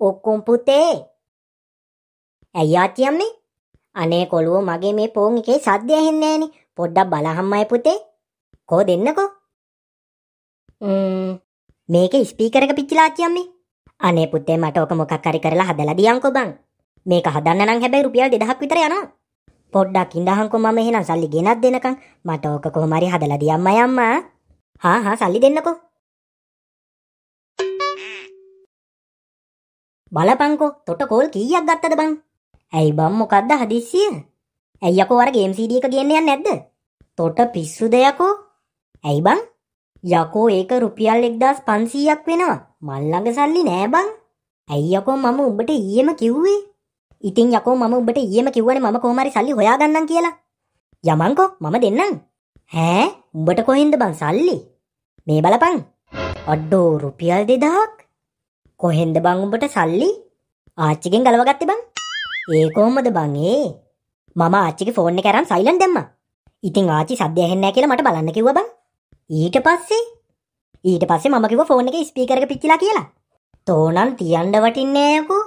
ඔක්කොම් පුතේ ඇයි ආච්චියම්මේ අනේ කොළුව මගේ මේ පෝන් එකේ සද්දය ඇහෙන්නේ නෑනේ පොඩ්ඩක් බලහම්මයි පුතේ කෝ දෙන්නකෝ මේක ස්පීකර එක පිච්චිලා ආච්චියම්මේ අනේ පුතේ මට ඕක මොකක් හරි කරලා හදලා දියන්කෝ බං මේක හදන්න නම් හැබැයි රුපියල් 2000ක් විතර යනවා පොඩ්ඩක් ඉඳහන්කෝ මම එහෙනම් සල්ලි ගෙනත් දෙනකන් මට ඕක කොහොම හරි හදලා දියම්මයි අම්මා හා හා සල්ලි දෙන්නකෝ බලපංකෝ තොටකෝල් කීයක් ගත්තද බං? ඇයි බං මොකද්ද හදිස්සිය? ඇයි යකෝ අර ගේම් CD එක ගේන්න යන්නේ නැද්ද? තොට පිස්සුද යකෝ? ඇයි බං? යකෝ ඒක රුපියල් 1500ක් වෙනවා. මල් ළඟ සල්ලි නෑ බං. ඇයි යකෝ මම උඹට ඊයේම කිව්වේ? ඉතින් යකෝ මම උඹට ඊයේම කිව්වනේ මම කොහොම හරි සල්ලි හොයාගන්නම් කියලා. යමංකෝ මම දෙන්නම්. ඈ උඹට කොහෙන්ද බං සල්ලි? මේ බලපං. අඩෝ රුපියල් 2000ක්. කොහෙන්ද බං උඹට සල්ලි? ආච්චිගෙන් ගලවගත්තේ බං. ඒ කොහොමද බං ඒ? මම ආච්චිගේ ෆෝන් එක අරන් සයිලන්ට් දැම්මා. ඉතින් ආච්චි සද්ද ඇහෙන්නේ නැහැ කියලා මට බලන්න කිව්වා බං. ඊට පස්සේ ඊට පස්සේ මම කිව්වා ෆෝන් එකේ ස්පීකර් එක පිච්චිලා කියලා. තෝනම් තියන්න වටින්නේ නෑකෝ.